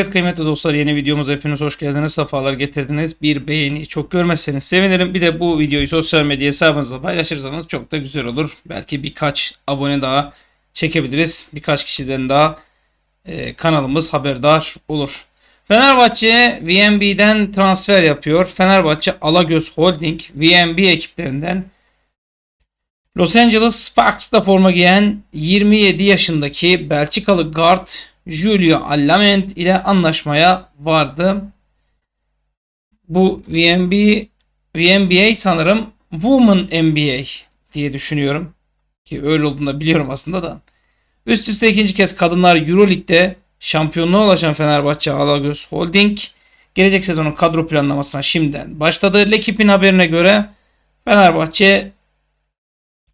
Evet kıymetli dostlar yeni videomuza hepiniz hoş geldiniz. Safalar getirdiniz. Bir beğeni çok görmezseniz sevinirim. Bir de bu videoyu sosyal medya hesabınızla paylaşırsanız çok da güzel olur. Belki birkaç abone daha çekebiliriz. Birkaç kişiden daha e, kanalımız haberdar olur. Fenerbahçe VNB'den transfer yapıyor. Fenerbahçe Alagöz Holding VNB ekiplerinden Los Angeles Sparks'ta forma giyen 27 yaşındaki Belçikalı guard Julio Allament ile anlaşmaya vardı. Bu VNB, VNBA sanırım Woman NBA diye düşünüyorum. Ki öyle olduğunu da biliyorum aslında da. Üst üste ikinci kez kadınlar Euroleague'de şampiyonluğa ulaşan Fenerbahçe Alagöz Holding gelecek sezonun kadro planlamasına şimdiden başladı. Lekip'in haberine göre Fenerbahçe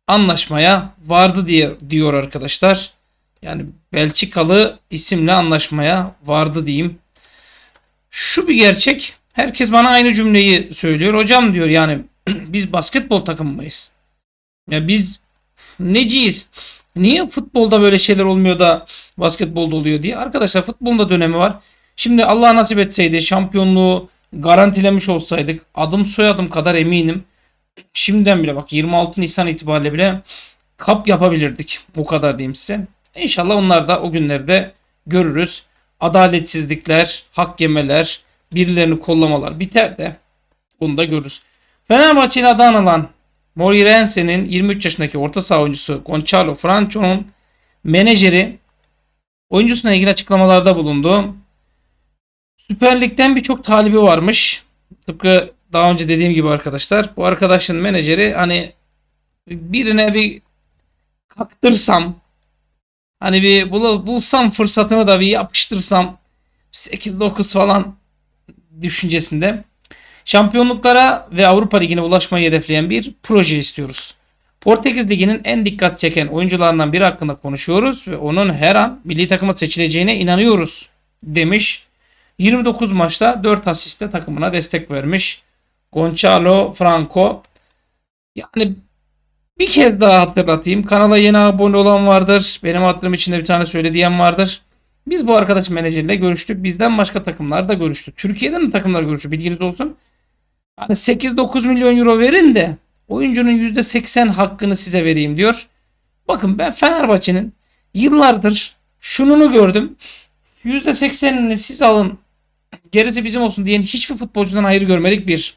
anlaşmaya vardı diye diyor arkadaşlar. Yani Belçikalı isimle anlaşmaya vardı diyeyim. Şu bir gerçek. Herkes bana aynı cümleyi söylüyor. Hocam diyor yani biz basketbol takımı Ya biz neciyiz? Niye futbolda böyle şeyler olmuyor da basketbolda oluyor diye. Arkadaşlar futbolun da dönemi var. Şimdi Allah nasip etseydi şampiyonluğu garantilemiş olsaydık adım soyadım kadar eminim. Şimdiden bile bak 26 Nisan itibariyle bile kap yapabilirdik. Bu kadar diyeyim size. İnşallah onlar da o günlerde görürüz. Adaletsizlikler, hak yemeler, birilerini kollamalar biter de onu da görürüz. Fenerbahçe'nin adan alan Morirense'nin 23 yaşındaki orta saha oyuncusu Gonçalo Francho'nun menajeri oyuncusuna ilgili açıklamalarda bulundu. Süper Lig'den birçok talibi varmış. Tıpkı daha önce dediğim gibi arkadaşlar. Bu arkadaşın menajeri hani birine bir kaktırsam Hani bir bul bulsam fırsatını da bir yapıştırsam 8-9 falan düşüncesinde. Şampiyonluklara ve Avrupa Ligi'ne ulaşmayı hedefleyen bir proje istiyoruz. Portekiz Ligi'nin en dikkat çeken oyuncularından biri hakkında konuşuyoruz ve onun her an milli takıma seçileceğine inanıyoruz demiş. 29 maçta 4 asiste takımına destek vermiş. Gonçalo Franco yani bir kez daha hatırlatayım. Kanala yeni abone olan vardır. Benim hatırım içinde bir tane söylediğim vardır. Biz bu arkadaş menajerle görüştük. Bizden başka takımlar da görüştü. Türkiye'den de takımlar görüştü. Bilginiz olsun. Hani 8-9 milyon euro verin de oyuncunun %80 hakkını size vereyim diyor. Bakın ben Fenerbahçe'nin yıllardır şununu gördüm. %80'ini siz alın gerisi bizim olsun diyen hiçbir futbolcudan hayır görmedik bir.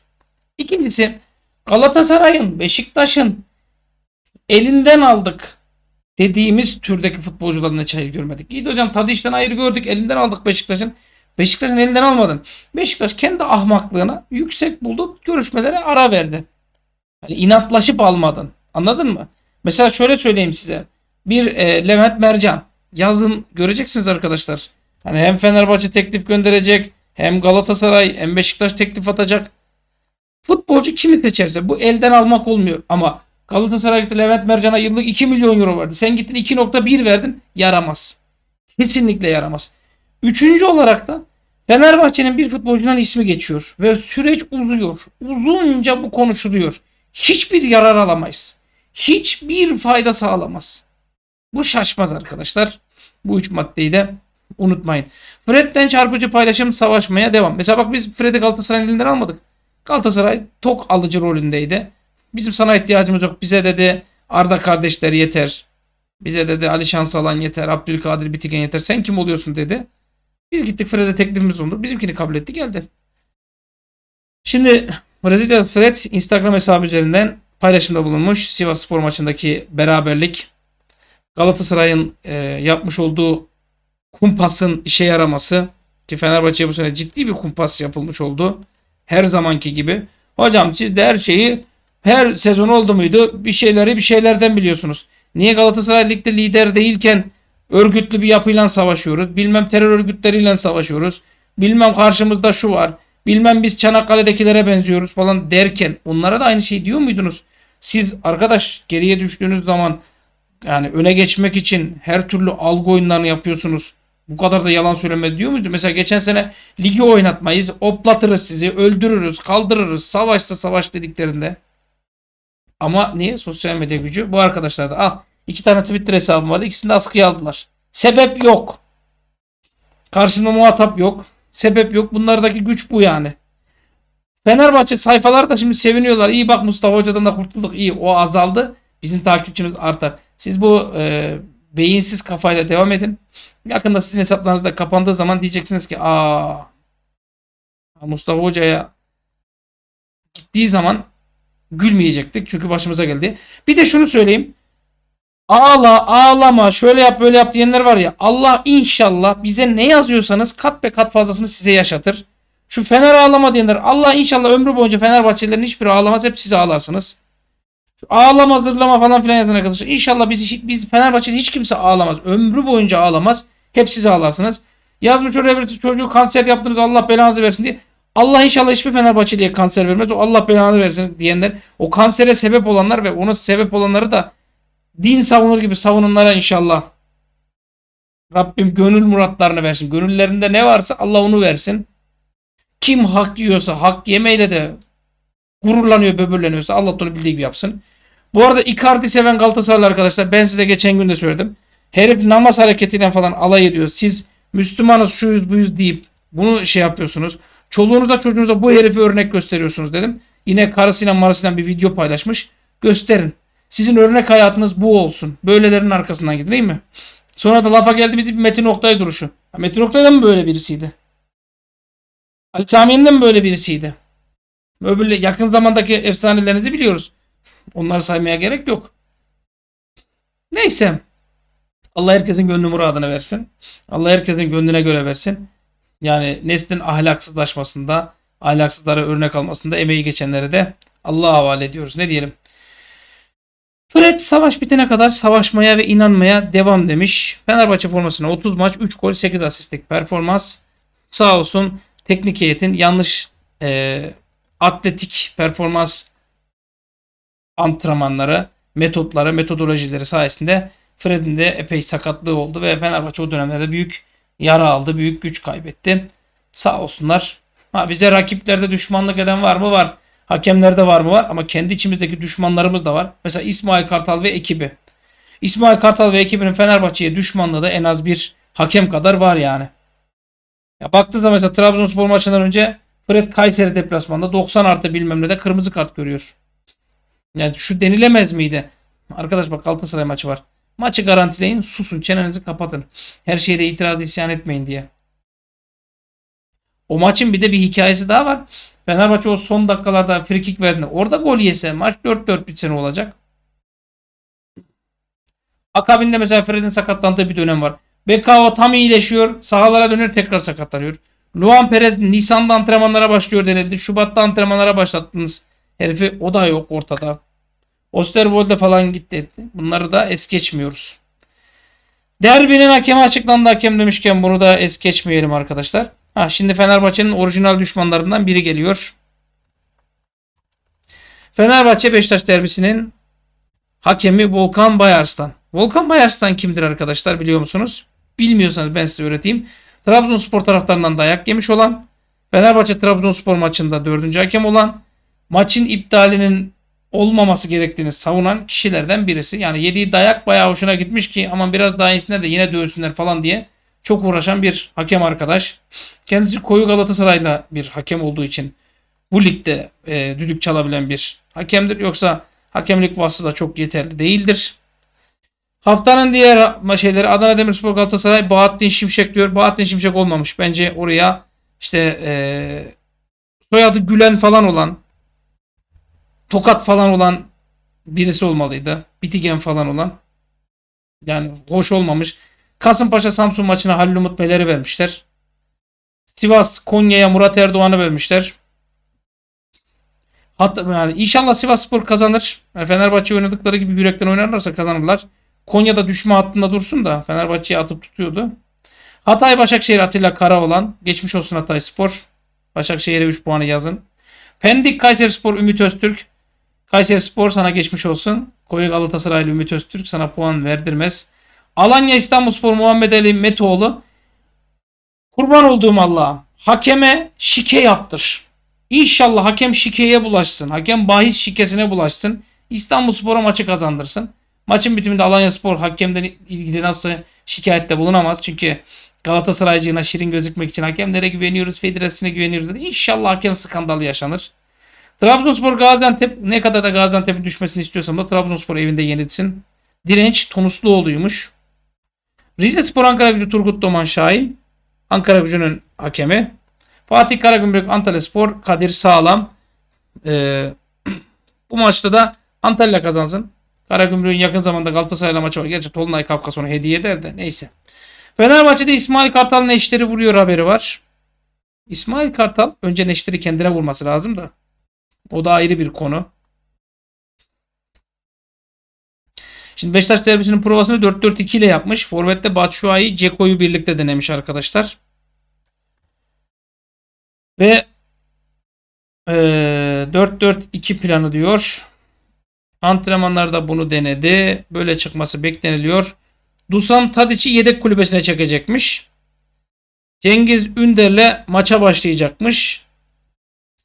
İkincisi Galatasaray'ın, Beşiktaş'ın, elinden aldık dediğimiz türdeki futbolcularına hiç hayır görmedik. İyi de hocam işten ayrı gördük. Elinden aldık Beşiktaş'ın. Beşiktaş'ın elinden almadın. Beşiktaş kendi ahmaklığına yüksek buldu. Görüşmelere ara verdi. Yani inatlaşıp almadın. Anladın mı? Mesela şöyle söyleyeyim size. Bir e, Levent Mercan. Yazın göreceksiniz arkadaşlar. Hani hem Fenerbahçe teklif gönderecek. Hem Galatasaray hem Beşiktaş teklif atacak. Futbolcu kimi seçerse bu elden almak olmuyor. Ama Galatasaray gitti. Levent Mercan'a yıllık 2 milyon euro verdi. Sen gittin 2.1 verdin. Yaramaz. Kesinlikle yaramaz. Üçüncü olarak da Fenerbahçe'nin bir futbolcundan ismi geçiyor. Ve süreç uzuyor. Uzunca bu konuşuluyor. Hiçbir yarar alamayız. Hiçbir fayda sağlamaz. Bu şaşmaz arkadaşlar. Bu üç maddeyi de unutmayın. Fred'den çarpıcı paylaşım savaşmaya devam. Mesela bak biz Fred'i Galatasaray'ın elinden almadık. Galatasaray tok alıcı rolündeydi. Bizim sana ihtiyacımız yok. Bize dedi Arda kardeşler yeter. Bize dedi Ali Şansalan yeter. Abdülkadir Bitigen yeter. Sen kim oluyorsun dedi. Biz gittik Fred'e teklifimiz sundu. Bizimkini kabul etti geldi. Şimdi Brezilya Fred Instagram hesabı üzerinden paylaşımda bulunmuş. Sivas Spor maçındaki beraberlik Galatasaray'ın e, yapmış olduğu kumpasın işe yaraması ki Fenerbahçe'ye bu sene ciddi bir kumpas yapılmış oldu. Her zamanki gibi. Hocam siz de her şeyi her sezon oldu muydu bir şeyleri bir şeylerden biliyorsunuz. Niye Galatasaray Lig'de lider değilken örgütlü bir yapıyla savaşıyoruz. Bilmem terör örgütleriyle savaşıyoruz. Bilmem karşımızda şu var. Bilmem biz Çanakkale'dekilere benziyoruz falan derken onlara da aynı şey diyor muydunuz? Siz arkadaş geriye düştüğünüz zaman yani öne geçmek için her türlü algı oyunlarını yapıyorsunuz. Bu kadar da yalan söylemez diyor muydu? Mesela geçen sene ligi oynatmayız, oplatırız sizi, öldürürüz, kaldırırız, savaşsa savaş dediklerinde. Ama niye? Sosyal medya gücü. Bu arkadaşlar da al. Ah, iki tane Twitter hesabım vardı. İkisini de askıya aldılar. Sebep yok. Karşımda muhatap yok. Sebep yok. Bunlardaki güç bu yani. Fenerbahçe sayfalar da şimdi seviniyorlar. İyi bak Mustafa Hoca'dan da kurtulduk. İyi o azaldı. Bizim takipçimiz artar. Siz bu e, beyinsiz kafayla devam edin. Yakında sizin hesaplarınız da kapandığı zaman diyeceksiniz ki aa Mustafa Hoca'ya gittiği zaman gülmeyecektik çünkü başımıza geldi. Bir de şunu söyleyeyim. Ağla, ağlama, şöyle yap böyle yap diyenler var ya. Allah inşallah bize ne yazıyorsanız kat be kat fazlasını size yaşatır. Şu Fener ağlama diyenler. Allah inşallah ömrü boyunca Fenerbahçelilerin hiçbiri ağlamaz. Hep siz ağlarsınız. Şu ağlama zırlama falan filan yazan arkadaşlar. Şey, inşallah biz, biz Fenerbahçeli hiç kimse ağlamaz. Ömrü boyunca ağlamaz. Hep siz ağlarsınız. Yazmış oraya bir çocuğu kanser yaptınız Allah belanızı versin diye. Allah inşallah hiçbir Fenerbahçeli'ye kanser vermez. O Allah belanı versin diyenler, o kansere sebep olanlar ve ona sebep olanları da din savunur gibi savunanlara inşallah Rabbim gönül muratlarını versin. Gönüllerinde ne varsa Allah onu versin. Kim hak yiyorsa hak yemeyle de gururlanıyor, böbürleniyorsa Allah onu bildiği gibi yapsın. Bu arada Icardi seven Galatasaraylı arkadaşlar ben size geçen gün de söyledim. Herif namaz hareketiyle falan alay ediyor. Siz Müslümanız şuyuz buyuz deyip bunu şey yapıyorsunuz. Çoluğunuza çocuğunuza bu herifi örnek gösteriyorsunuz dedim. Yine karısıyla marısıyla bir video paylaşmış. Gösterin. Sizin örnek hayatınız bu olsun. Böylelerin arkasından gidin değil mi? Sonra da lafa geldi bizi bir Metin Oktay duruşu. Metin Oktay da mı böyle birisiydi? Ali Sami'nin de mi böyle birisiydi? Öbürle yakın zamandaki efsanelerinizi biliyoruz. Onları saymaya gerek yok. Neyse. Allah herkesin gönlü muradına versin. Allah herkesin gönlüne göre versin. Yani neslin ahlaksızlaşmasında, ahlaksızlara örnek almasında emeği geçenlere de Allah'a havale ediyoruz. Ne diyelim? Fred savaş bitene kadar savaşmaya ve inanmaya devam demiş. Fenerbahçe formasına 30 maç, 3 gol, 8 asistlik performans. Sağ olsun teknik heyetin yanlış e, atletik performans antrenmanları, metotları, metodolojileri sayesinde Fred'in de epey sakatlığı oldu ve Fenerbahçe o dönemlerde büyük yara aldı. Büyük güç kaybetti. Sağ olsunlar. Ha, bize rakiplerde düşmanlık eden var mı? Var. Hakemlerde var mı? Var. Ama kendi içimizdeki düşmanlarımız da var. Mesela İsmail Kartal ve ekibi. İsmail Kartal ve ekibinin Fenerbahçe'ye düşmanlığı da en az bir hakem kadar var yani. Ya baktığı zaman mesela Trabzonspor maçından önce Fred Kayseri deplasmanında 90 artı bilmem ne de kırmızı kart görüyor. Yani şu denilemez miydi? Arkadaş bak Galatasaray maçı var. Maçı garantileyin, susun, çenenizi kapatın. Her şeyde itiraz, isyan etmeyin diye. O maçın bir de bir hikayesi daha var. Fenerbahçe o son dakikalarda frikik verdiğinde orada gol yese maç 4-4 bitse olacak? Akabinde mesela Fred'in sakatlandığı bir dönem var. Bekao tam iyileşiyor. Sahalara dönür tekrar sakatlanıyor. Luan Perez Nisan'da antrenmanlara başlıyor denildi. Şubat'ta antrenmanlara başlattınız. Herifi o da yok ortada. Osterwold'e falan gitti etti. Bunları da es geçmiyoruz. Derbinin hakemi açıklandı hakem demişken bunu da es geçmeyelim arkadaşlar. Ha, şimdi Fenerbahçe'nin orijinal düşmanlarından biri geliyor. Fenerbahçe Beşiktaş derbisinin hakemi Volkan Bayarslan. Volkan Bayarslan kimdir arkadaşlar biliyor musunuz? Bilmiyorsanız ben size öğreteyim. Trabzonspor taraftarından dayak yemiş olan, Fenerbahçe Trabzonspor maçında dördüncü hakem olan, maçın iptalinin olmaması gerektiğini savunan kişilerden birisi. Yani yediği dayak bayağı hoşuna gitmiş ki ama biraz daha iyisine de yine dövsünler falan diye çok uğraşan bir hakem arkadaş. Kendisi koyu Galatasaray'la bir hakem olduğu için bu ligde e, düdük çalabilen bir hakemdir. Yoksa hakemlik vasfı da çok yeterli değildir. Haftanın diğer şeyleri Adana Demirspor Galatasaray Bahattin Şimşek diyor. Bahattin Şimşek olmamış. Bence oraya işte e, soyadı Gülen falan olan Tokat falan olan birisi olmalıydı. Bitigen falan olan. Yani hoş olmamış. Kasımpaşa Samsun maçına Halil Umut Meler'i vermişler. Sivas Konya'ya Murat Erdoğan'ı vermişler. Hatta yani inşallah Sivas Spor kazanır. Fenerbahçe oynadıkları gibi yürekten oynarlarsa kazanırlar. Konya'da düşme hattında dursun da Fenerbahçe'yi atıp tutuyordu. Hatay Başakşehir Atilla Kara olan Geçmiş olsun Hatay Spor. Başakşehir'e 3 puanı yazın. Pendik Kayseri Spor Ümit Öztürk. Kayseri Spor sana geçmiş olsun. Koyu Galatasaraylı Ümit Öztürk sana puan verdirmez. Alanya İstanbul Spor Muhammed Ali Metoğlu. Kurban olduğum Allah'a. Hakeme şike yaptır. İnşallah hakem şikeye bulaşsın. Hakem bahis şikesine bulaşsın. İstanbul Spor'a maçı kazandırsın. Maçın bitiminde Alanya Spor hakemden ilgili nasıl şikayette bulunamaz. Çünkü Galatasaraycığına şirin gözükmek için hakemlere güveniyoruz, federasyona güveniyoruz İnşallah hakem skandalı yaşanır. Trabzonspor Gaziantep ne kadar da Gaziantep'in düşmesini istiyorsam da Trabzonspor evinde yenilsin. Direnç Tonusluoğlu'ymuş. Rize Spor Ankara Gücü Turgut Doman Şahin. Ankara Gücü'nün hakemi. Fatih Karagümrük Antalya Spor Kadir Sağlam. Ee, bu maçta da Antalya kazansın. Karagümrük'ün yakın zamanda Galatasaray'la maçı var. Gerçi Tolunay Kapkason'u hediye eder de neyse. Fenerbahçe'de İsmail Kartal'ın eşleri vuruyor haberi var. İsmail Kartal önce neşteri kendine vurması lazım da. O da ayrı bir konu. Şimdi Beşiktaş derbisinin provasını 4-4-2 ile yapmış. Forvet'te Batshuayi, Ceko'yu birlikte denemiş arkadaşlar. Ve e, 4-4-2 planı diyor. Antrenmanlarda bunu denedi. Böyle çıkması bekleniliyor. Dusan Tadic'i yedek kulübesine çekecekmiş. Cengiz Ünder'le maça başlayacakmış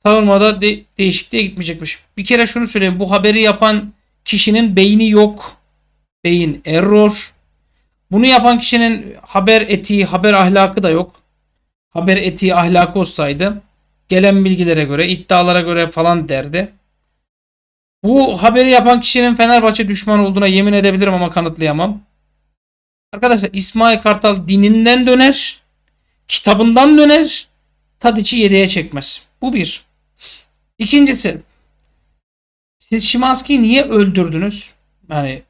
savunmada de değişikliğe gitmeyecekmiş. Bir kere şunu söyleyeyim. Bu haberi yapan kişinin beyni yok. Beyin error. Bunu yapan kişinin haber etiği, haber ahlakı da yok. Haber etiği, ahlakı olsaydı gelen bilgilere göre, iddialara göre falan derdi. Bu haberi yapan kişinin Fenerbahçe düşman olduğuna yemin edebilirim ama kanıtlayamam. Arkadaşlar İsmail Kartal dininden döner, kitabından döner, Tadiç'i yediye çekmez. Bu bir. İkincisi siz Şimanski'yi niye öldürdünüz? Yani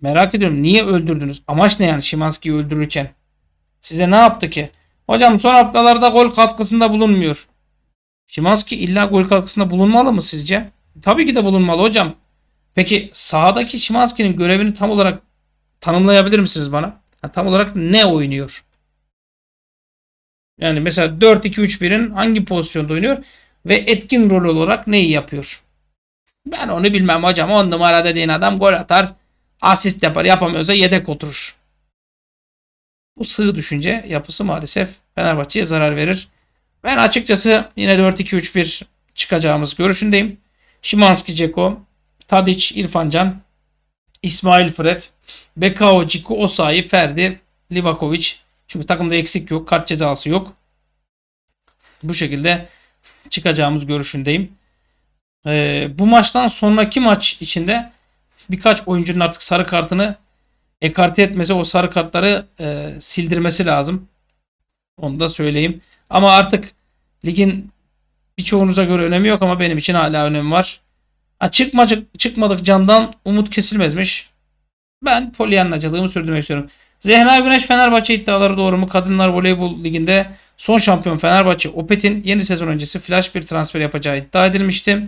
merak ediyorum niye öldürdünüz? Amaç ne yani Şimanski'yi öldürürken? Size ne yaptı ki? Hocam son haftalarda gol katkısında bulunmuyor. Şimanski illa gol katkısında bulunmalı mı sizce? Tabii ki de bulunmalı hocam. Peki sahadaki Şimanski'nin görevini tam olarak tanımlayabilir misiniz bana? Yani tam olarak ne oynuyor? Yani mesela 4-2-3-1'in hangi pozisyonda oynuyor? ve etkin rol olarak neyi yapıyor? Ben onu bilmem hocam. 10 numara dediğin adam gol atar, asist yapar, yapamıyorsa yedek oturur. Bu sığ düşünce yapısı maalesef Fenerbahçe'ye zarar verir. Ben açıkçası yine 4-2-3-1 çıkacağımız görüşündeyim. Şimanski Ceko, Tadic, İrfancan, İsmail Fred, Bekao, Ciku, Osayi, Ferdi, Livakovic. Çünkü takımda eksik yok. Kart cezası yok. Bu şekilde çıkacağımız görüşündeyim. E, bu maçtan sonraki maç içinde birkaç oyuncunun artık sarı kartını ekarte etmesi, o sarı kartları e, sildirmesi lazım. Onu da söyleyeyim. Ama artık ligin birçoğunuza göre önemi yok ama benim için hala önemi var. Ha, çıkmacık, çıkmadık candan umut kesilmezmiş. Ben polyanlacılığımı sürdürmek istiyorum. Zehra Güneş Fenerbahçe iddiaları doğru mu? Kadınlar Voleybol Ligi'nde Son şampiyon Fenerbahçe Opet'in yeni sezon öncesi flash bir transfer yapacağı iddia edilmişti.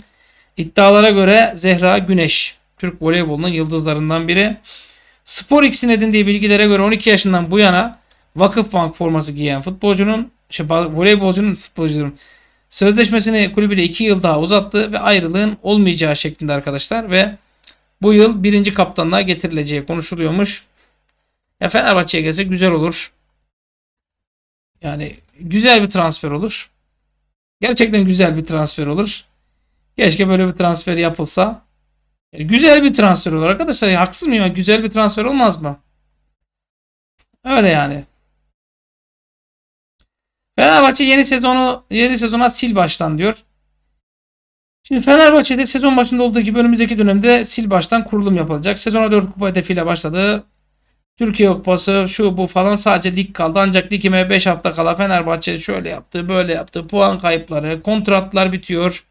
İddialara göre Zehra Güneş Türk voleybolunun yıldızlarından biri. Spor X'in edindiği bilgilere göre 12 yaşından bu yana Vakıfbank forması giyen futbolcunun şey, voleybolcunun futbolcunun sözleşmesini kulübüyle 2 yıl daha uzattı ve ayrılığın olmayacağı şeklinde arkadaşlar ve bu yıl birinci kaptanlığa getirileceği konuşuluyormuş. Ya Fenerbahçe'ye gelse güzel olur. Yani güzel bir transfer olur. Gerçekten güzel bir transfer olur. Keşke böyle bir transfer yapılsa. Yani güzel bir transfer olur arkadaşlar. Ya, haksız mıyım? Ya? Güzel bir transfer olmaz mı? Öyle yani. Fenerbahçe yeni sezonu yeni sezona sil baştan diyor. Şimdi Fenerbahçe'de sezon başında olduğu gibi önümüzdeki dönemde sil baştan kurulum yapılacak. Sezona 4 kupa hedefiyle başladı. Türkiye Kupası şu bu falan sadece lig kaldı. Ancak ligime 5 hafta kala Fenerbahçe şöyle yaptı böyle yaptı. Puan kayıpları kontratlar bitiyor.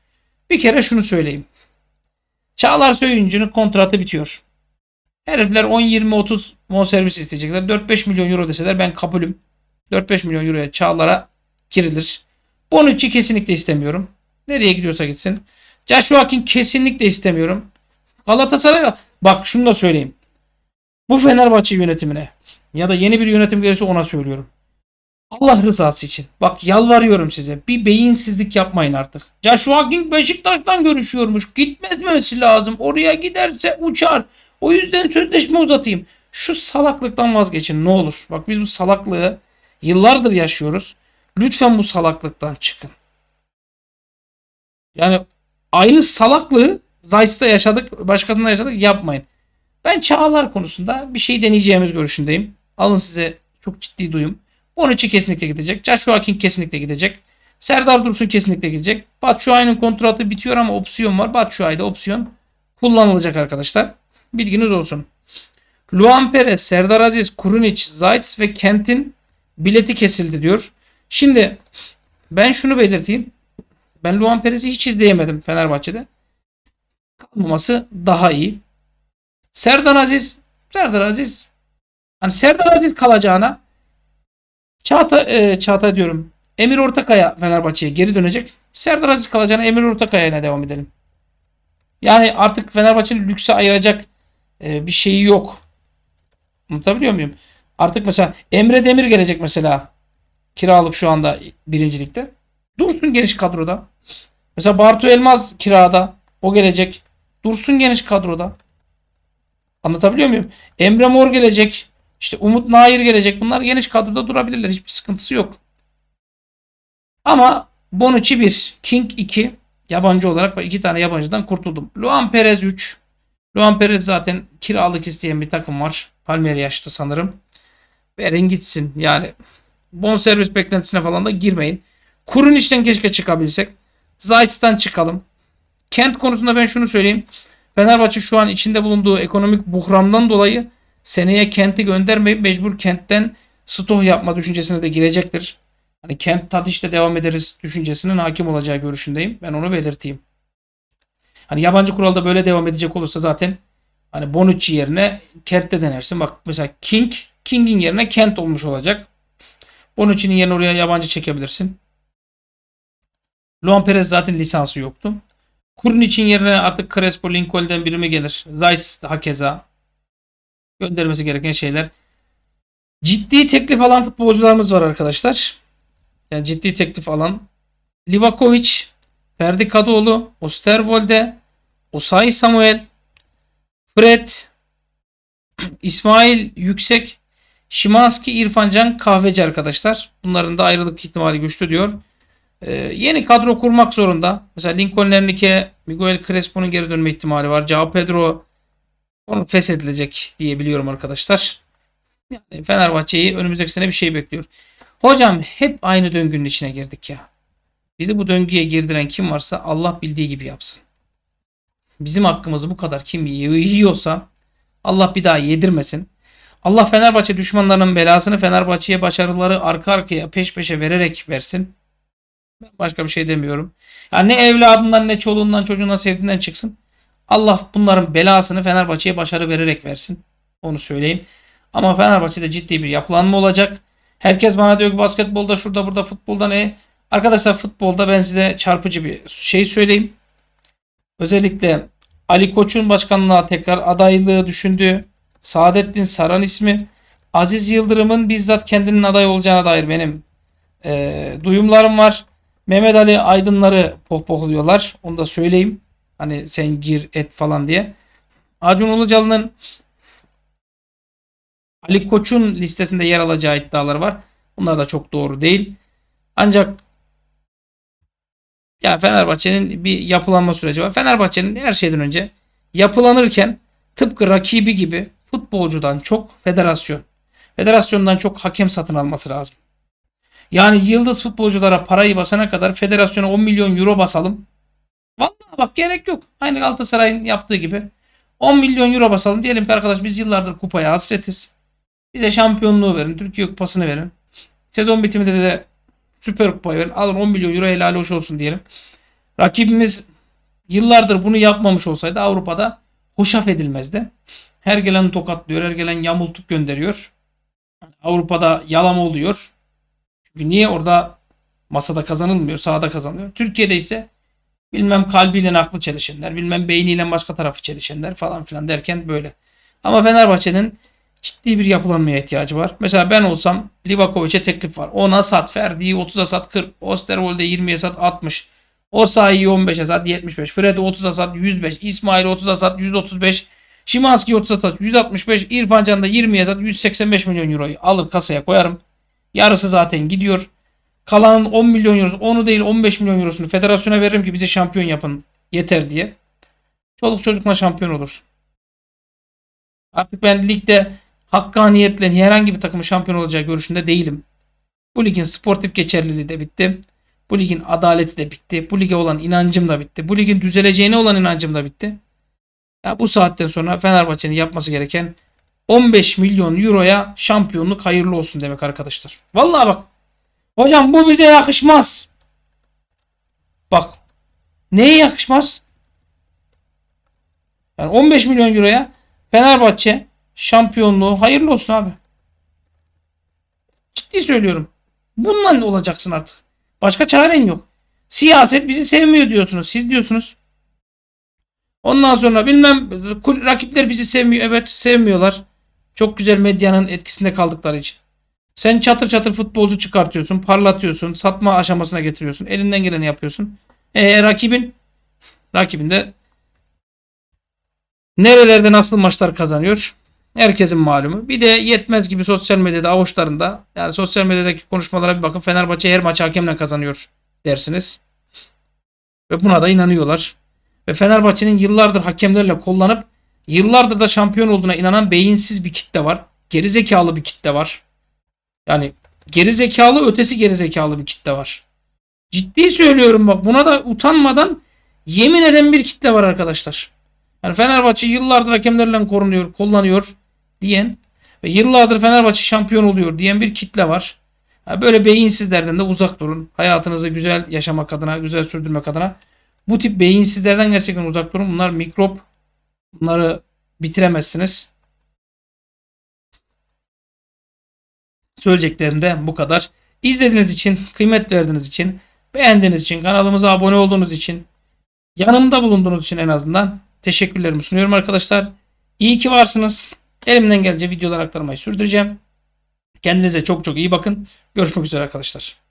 Bir kere şunu söyleyeyim. Çağlar Söyüncü'nün kontratı bitiyor. Herifler 10-20-30 bonservis isteyecekler. 4-5 milyon euro deseler ben kabulüm. 4-5 milyon euroya Çağlar'a girilir. Bonucci kesinlikle istemiyorum. Nereye gidiyorsa gitsin. Joshua King kesinlikle istemiyorum. Galatasaray bak şunu da söyleyeyim. Bu Fenerbahçe yönetimine ya da yeni bir yönetim gelirse ona söylüyorum. Allah rızası için. Bak yalvarıyorum size. Bir beyinsizlik yapmayın artık. Joshua King Beşiktaş'tan görüşüyormuş. Gitmemesi lazım. Oraya giderse uçar. O yüzden sözleşme uzatayım. Şu salaklıktan vazgeçin ne olur. Bak biz bu salaklığı yıllardır yaşıyoruz. Lütfen bu salaklıktan çıkın. Yani aynı salaklığı Zayt'ta yaşadık, başkasında yaşadık yapmayın. Ben Çağlar konusunda bir şey deneyeceğimiz görüşündeyim. Alın size çok ciddi duyum. 13'ü kesinlikle gidecek. Joshua King kesinlikle gidecek. Serdar Dursun kesinlikle gidecek. Batshuayi'nin kontratı bitiyor ama opsiyon var. Batshuayi'de opsiyon kullanılacak arkadaşlar. Bilginiz olsun. Luan Perez, Serdar Aziz, Kurunic, Zayt's ve Kent'in bileti kesildi diyor. Şimdi ben şunu belirteyim. Ben Luan Perez'i hiç izleyemedim Fenerbahçe'de. Kalmaması daha iyi. Serdar Aziz Serdar Aziz hani Serdar Aziz kalacağına Çağatay, e, Çağatay diyorum. Emir Ortakaya Fenerbahçe'ye geri dönecek. Serdar Aziz kalacağına Emir Ortakaya'yla devam edelim. Yani artık Fenerbahçe'nin lükse ayıracak e, bir şeyi yok. Anlatabiliyor muyum? Artık mesela Emre Demir gelecek mesela. Kiralık şu anda birincilikte. Dursun geniş kadroda. Mesela Bartu Elmaz kirada. O gelecek. Dursun geniş kadroda. Anlatabiliyor muyum? Emre Mor gelecek. İşte Umut Nair gelecek. Bunlar geniş kadroda durabilirler. Hiçbir sıkıntısı yok. Ama Bonucci 1, King 2. Yabancı olarak iki tane yabancıdan kurtuldum. Luan Perez 3. Luan Perez zaten kiralık isteyen bir takım var. Palmieri yaşlı sanırım. Verin gitsin. Yani bon servis beklentisine falan da girmeyin. Kurun işten keşke çıkabilsek. Zayt'tan çıkalım. Kent konusunda ben şunu söyleyeyim. Fenerbahçe şu an içinde bulunduğu ekonomik buhramdan dolayı seneye kenti göndermeyip mecbur kentten stoh yapma düşüncesine de girecektir. Hani kent tat işte devam ederiz düşüncesinin hakim olacağı görüşündeyim. Ben onu belirteyim. Hani yabancı kuralda böyle devam edecek olursa zaten hani Bonucci yerine kentte denersin. Bak mesela King, King'in yerine kent olmuş olacak. Bonucci'nin yerine oraya yabancı çekebilirsin. Luan Perez zaten lisansı yoktu. Kurun için yerine artık Crespo, Lincoln'den biri mi gelir? Zeiss hakeza. Göndermesi gereken şeyler. Ciddi teklif alan futbolcularımız var arkadaşlar. Yani ciddi teklif alan. Livakovic, Ferdi Kadıoğlu, Osterwolde, Osay Samuel, Fred, İsmail Yüksek, Şimanski, İrfancan Kahveci arkadaşlar. Bunların da ayrılık ihtimali güçlü diyor. Ee, yeni kadro kurmak zorunda. Mesela Lincoln Lernike, Miguel Crespo'nun geri dönme ihtimali var. Cao Pedro onun feshedilecek diye biliyorum arkadaşlar. Yani Fenerbahçe'yi önümüzdeki sene bir şey bekliyor. Hocam hep aynı döngünün içine girdik ya. Bizi bu döngüye girdiren kim varsa Allah bildiği gibi yapsın. Bizim hakkımızı bu kadar kim yiyorsa Allah bir daha yedirmesin. Allah Fenerbahçe düşmanlarının belasını Fenerbahçe'ye başarıları arka arkaya peş peşe vererek versin başka bir şey demiyorum. Yani ne evladından ne çoluğundan çocuğundan sevdiğinden çıksın. Allah bunların belasını Fenerbahçe'ye başarı vererek versin. Onu söyleyeyim. Ama Fenerbahçe'de ciddi bir yapılanma olacak. Herkes bana diyor ki basketbolda şurada burada futbolda ne? Arkadaşlar futbolda ben size çarpıcı bir şey söyleyeyim. Özellikle Ali Koç'un başkanlığa tekrar adaylığı düşündüğü Saadettin Saran ismi Aziz Yıldırım'ın bizzat kendinin aday olacağına dair benim e, duyumlarım var. Mehmet Ali Aydınları pohpohluyorlar. Onu da söyleyeyim. Hani sen gir et falan diye. Acun Ilıcalı'nın Ali Koç'un listesinde yer alacağı iddiaları var. Bunlar da çok doğru değil. Ancak ya Fenerbahçe'nin bir yapılanma süreci var. Fenerbahçe'nin her şeyden önce yapılanırken tıpkı rakibi gibi futbolcudan çok federasyon, federasyondan çok hakem satın alması lazım. Yani yıldız futbolculara parayı basana kadar federasyona 10 milyon euro basalım. Vallahi bak gerek yok. Aynı Galatasaray'ın yaptığı gibi. 10 milyon euro basalım. Diyelim ki arkadaş biz yıllardır kupaya hasretiz. Bize şampiyonluğu verin. Türkiye kupasını verin. Sezon bitiminde de süper kupayı verin. Alın 10 milyon euro helal hoş olsun diyelim. Rakibimiz yıllardır bunu yapmamış olsaydı Avrupa'da hoşaf edilmezdi. Her gelen tokatlıyor. Her gelen yamultup gönderiyor. Avrupa'da yalam oluyor. Çünkü niye orada masada kazanılmıyor, sahada kazanılıyor. Türkiye'de ise bilmem kalbiyle aklı çelişenler, bilmem beyniyle başka tarafı çelişenler falan filan derken böyle. Ama Fenerbahçe'nin ciddi bir yapılanmaya ihtiyacı var. Mesela ben olsam Livakovic'e teklif var. Ona sat Ferdi'yi 30'a sat 40. Osterwold'e 20'ye sat 60. Osayi'yi 15'e sat 75. Fred'i 30'a sat 105. İsmail'i 30'a sat 135. Şimanski'yi 30'a sat 165. İrfan Can'da 20'ye sat 185 milyon euroyu alır kasaya koyarım. Yarısı zaten gidiyor. Kalanın 10 milyon eurosu, onu değil 15 milyon eurosunu federasyona veririm ki bize şampiyon yapın yeter diye. Çoluk çocukla şampiyon olursun. Artık ben ligde hakkaniyetle herhangi bir takımın şampiyon olacağı görüşünde değilim. Bu ligin sportif geçerliliği de bitti. Bu ligin adaleti de bitti. Bu lige olan inancım da bitti. Bu ligin düzeleceğine olan inancım da bitti. Ya bu saatten sonra Fenerbahçe'nin yapması gereken 15 milyon euroya şampiyonluk hayırlı olsun demek arkadaşlar. Vallahi bak. Hocam bu bize yakışmaz. Bak. Neye yakışmaz? Yani 15 milyon euroya Fenerbahçe şampiyonluğu hayırlı olsun abi. Ciddi söylüyorum. Bununla olacaksın artık. Başka çaren yok. Siyaset bizi sevmiyor diyorsunuz. Siz diyorsunuz. Ondan sonra bilmem rakipler bizi sevmiyor. Evet sevmiyorlar. Çok güzel medyanın etkisinde kaldıkları için. Sen çatır çatır futbolcu çıkartıyorsun, parlatıyorsun, satma aşamasına getiriyorsun. Elinden geleni yapıyorsun. E rakibin rakibin de nerelerde nasıl maçlar kazanıyor? Herkesin malumu. Bir de yetmez gibi sosyal medyada avuçlarında yani sosyal medyadaki konuşmalara bir bakın Fenerbahçe her maçı hakemle kazanıyor dersiniz. Ve buna da inanıyorlar. Ve Fenerbahçe'nin yıllardır hakemlerle kullanıp Yıllardır da şampiyon olduğuna inanan beyinsiz bir kitle var. Geri zekalı bir kitle var. Yani geri zekalı ötesi geri zekalı bir kitle var. Ciddi söylüyorum bak buna da utanmadan yemin eden bir kitle var arkadaşlar. Yani Fenerbahçe yıllardır hakemlerle korunuyor, kullanıyor diyen ve yıllardır Fenerbahçe şampiyon oluyor diyen bir kitle var. Yani böyle beyinsizlerden de uzak durun. Hayatınızı güzel yaşamak adına, güzel sürdürmek adına bu tip beyinsizlerden gerçekten uzak durun. Bunlar mikrop Bunları bitiremezsiniz. Söyleyeceklerim de bu kadar. İzlediğiniz için, kıymet verdiğiniz için, beğendiğiniz için, kanalımıza abone olduğunuz için, yanımda bulunduğunuz için en azından teşekkürlerimi sunuyorum arkadaşlar. İyi ki varsınız. Elimden gelince videolar aktarmayı sürdüreceğim. Kendinize çok çok iyi bakın. Görüşmek üzere arkadaşlar.